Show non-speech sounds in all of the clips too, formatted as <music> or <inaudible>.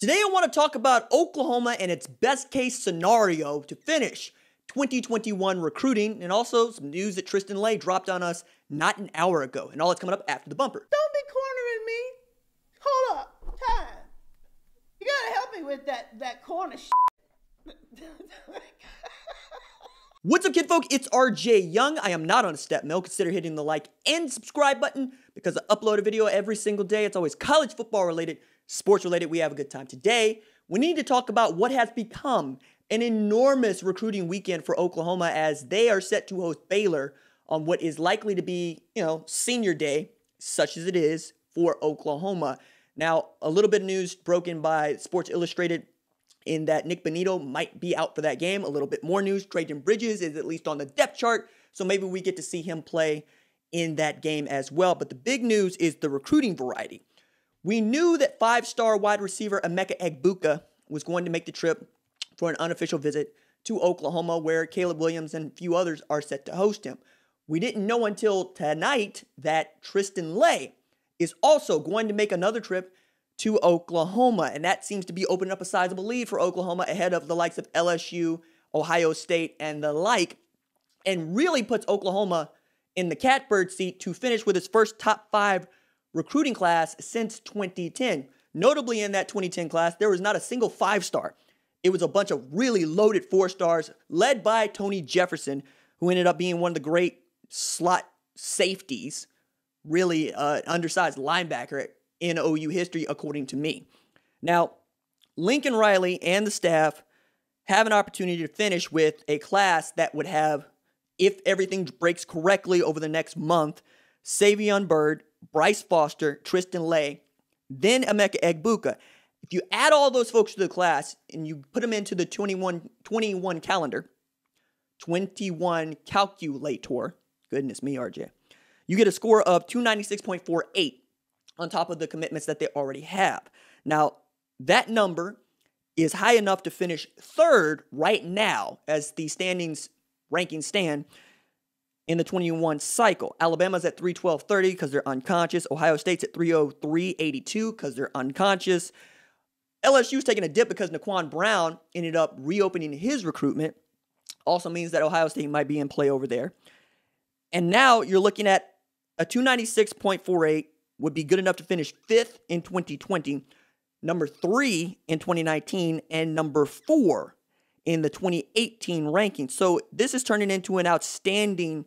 Today, I want to talk about Oklahoma and its best case scenario to finish 2021 recruiting, and also some news that Tristan Lay dropped on us not an hour ago. And all that's coming up after the bumper. Don't be cornering me. Hold up. Time. You gotta help me with that, that corner <laughs> What's up, kid folk? It's RJ Young. I am not on a step mill. Consider hitting the like and subscribe button because I upload a video every single day. It's always college football related sports related, we have a good time today. We need to talk about what has become an enormous recruiting weekend for Oklahoma as they are set to host Baylor on what is likely to be, you know, senior day, such as it is for Oklahoma. Now, a little bit of news broken by Sports Illustrated in that Nick Benito might be out for that game. A little bit more news. Trajan Bridges is at least on the depth chart, so maybe we get to see him play in that game as well. But the big news is the recruiting variety. We knew that five star wide receiver Emeka Egbuka was going to make the trip for an unofficial visit to Oklahoma, where Caleb Williams and a few others are set to host him. We didn't know until tonight that Tristan Lay is also going to make another trip to Oklahoma, and that seems to be opening up a sizable lead for Oklahoma ahead of the likes of LSU, Ohio State, and the like, and really puts Oklahoma in the catbird seat to finish with its first top five recruiting class since 2010. Notably, in that 2010 class, there was not a single five star. It was a bunch of really loaded four stars, led by Tony Jefferson, who ended up being one of the great slot safeties, really uh, undersized linebacker in OU history, according to me. Now, Lincoln Riley and the staff have an opportunity to finish with a class that would have, if everything breaks correctly over the next month, Savion Bird, Bryce Foster, Tristan Lay, then Emeka Egbuka. If you add all those folks to the class and you put them into the 21, 21 calendar, 21 calculator, goodness me, RJ, you get a score of 296.48 on top of the commitments that they already have. Now, that number is high enough to finish third right now as the standings rankings stand in the 21 cycle. Alabama's at 312.30 because they're unconscious. Ohio State's at 303.82 because they're unconscious. LSU's taking a dip because Naquan Brown ended up reopening his recruitment. Also means that Ohio State might be in play over there. And now you're looking at a 296.48 would be good enough to finish fifth in 2020, number three in 2019, and number four in the 2018 ranking. So this is turning into an outstanding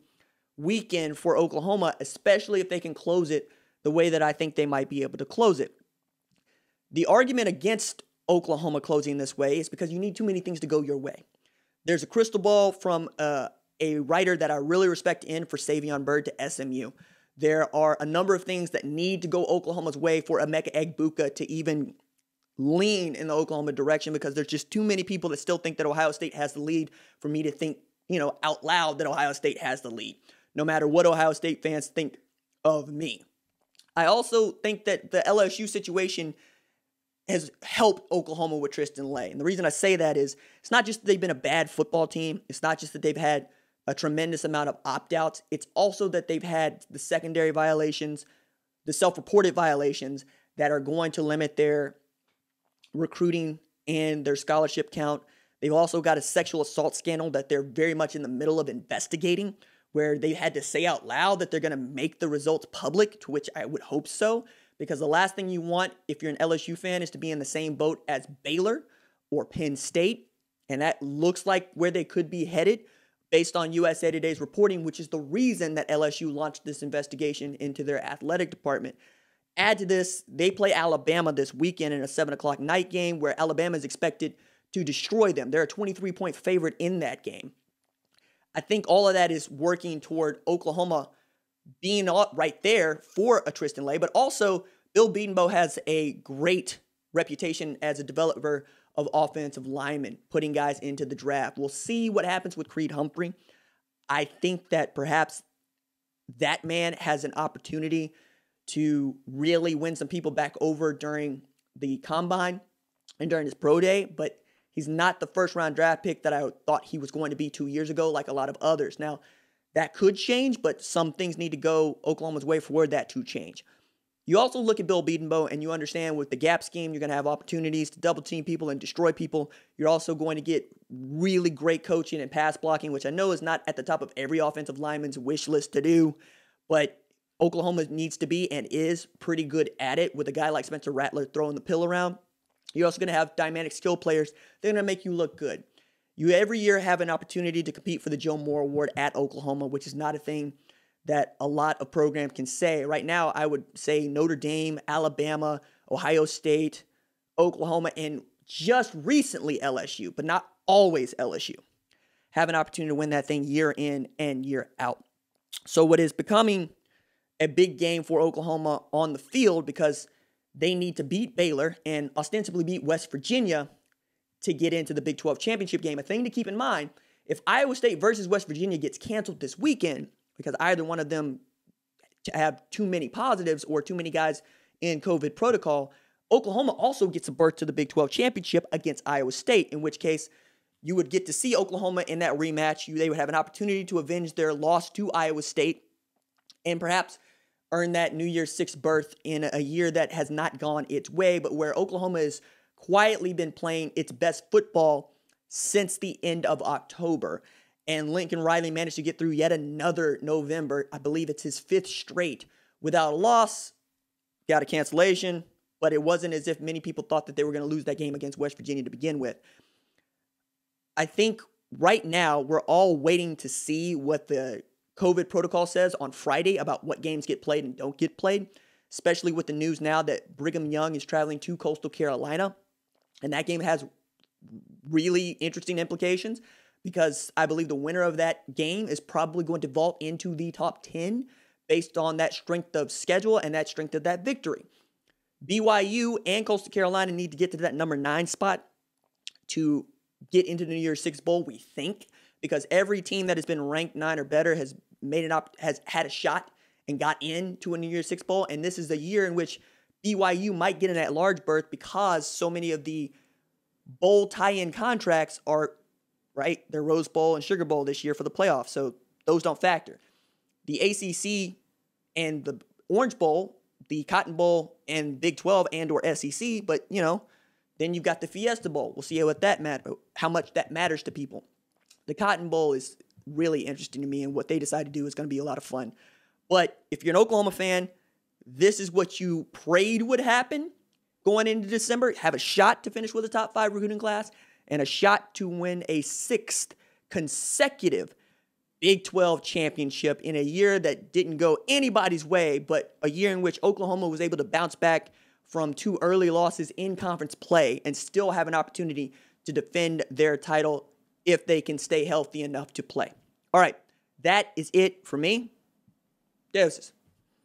weekend for Oklahoma, especially if they can close it the way that I think they might be able to close it. The argument against Oklahoma closing this way is because you need too many things to go your way. There's a crystal ball from uh, a writer that I really respect in for Savion Bird to SMU. There are a number of things that need to go Oklahoma's way for Emeka Egbuka to even lean in the Oklahoma direction because there's just too many people that still think that Ohio State has the lead for me to think, you know, out loud that Ohio State has the lead no matter what Ohio State fans think of me. I also think that the LSU situation has helped Oklahoma with Tristan Lay. And the reason I say that is it's not just that they've been a bad football team, it's not just that they've had a tremendous amount of opt outs, it's also that they've had the secondary violations, the self reported violations that are going to limit their recruiting and their scholarship count. They've also got a sexual assault scandal that they're very much in the middle of investigating, where they had to say out loud that they're going to make the results public, to which I would hope so, because the last thing you want if you're an LSU fan is to be in the same boat as Baylor or Penn State. And that looks like where they could be headed based on USA Today's reporting, which is the reason that LSU launched this investigation into their athletic department. Add to this, they play Alabama this weekend in a 7 o'clock night game where Alabama is expected to destroy them. They're a 23 point favorite in that game. I think all of that is working toward Oklahoma being right there for a Tristan Lay, but also Bill Beedenbow has a great reputation as a developer of offensive linemen, putting guys into the draft. We'll see what happens with Creed Humphrey. I think that perhaps that man has an opportunity to really win some people back over during the combine and during his pro day, but He's not the first round draft pick that I thought he was going to be two years ago, like a lot of others. Now, that could change, but some things need to go Oklahoma's way for that to change. You also look at Bill Beedenbow and you understand with the gap scheme, you're going to have opportunities to double team people and destroy people. You're also going to get really great coaching and pass blocking, which I know is not at the top of every offensive lineman's wish list to do, but Oklahoma needs to be and is pretty good at it with a guy like Spencer Rattler throwing the pill around. You're also going to have dynamic skill players. They're going to make you look good. You every year have an opportunity to compete for the Joe Moore Award at Oklahoma, which is not a thing that a lot of programs can say. Right now, I would say Notre Dame, Alabama, Ohio State, Oklahoma, and just recently LSU, but not always LSU, have an opportunity to win that thing year in and year out. So, what is becoming a big game for Oklahoma on the field because – they need to beat Baylor and ostensibly beat West Virginia to get into the Big 12 championship game. A thing to keep in mind if Iowa State versus West Virginia gets canceled this weekend because either one of them have too many positives or too many guys in COVID protocol, Oklahoma also gets a berth to the Big 12 championship against Iowa State, in which case you would get to see Oklahoma in that rematch. You, they would have an opportunity to avenge their loss to Iowa State and perhaps earn that New Year's six berth in a year that has not gone its way, but where Oklahoma has quietly been playing its best football since the end of October. And Lincoln Riley managed to get through yet another November. I believe it's his fifth straight without a loss. Got a cancellation, but it wasn't as if many people thought that they were going to lose that game against West Virginia to begin with. I think right now we're all waiting to see what the COVID protocol says on Friday about what games get played and don't get played, especially with the news now that Brigham Young is traveling to Coastal Carolina. And that game has really interesting implications because I believe the winner of that game is probably going to vault into the top 10 based on that strength of schedule and that strength of that victory. BYU and Coastal Carolina need to get to that number nine spot to get into the New Year's Six Bowl, we think, because every team that has been ranked nine or better has made an op has had a shot and got in to a New Year's Six bowl, and this is the year in which BYU might get an at-large berth because so many of the bowl tie-in contracts are right. They're Rose Bowl and Sugar Bowl this year for the playoffs, so those don't factor. The ACC and the Orange Bowl, the Cotton Bowl, and Big 12 and or SEC, but you know, then you've got the Fiesta Bowl. We'll see that matter, how much that matters to people. The Cotton Bowl is really interesting to me, and what they decide to do is going to be a lot of fun. But if you're an Oklahoma fan, this is what you prayed would happen going into December. Have a shot to finish with a top five recruiting class and a shot to win a sixth consecutive Big 12 championship in a year that didn't go anybody's way, but a year in which Oklahoma was able to bounce back from two early losses in conference play and still have an opportunity to defend their title if they can stay healthy enough to play. All right, that is it for me. Doses.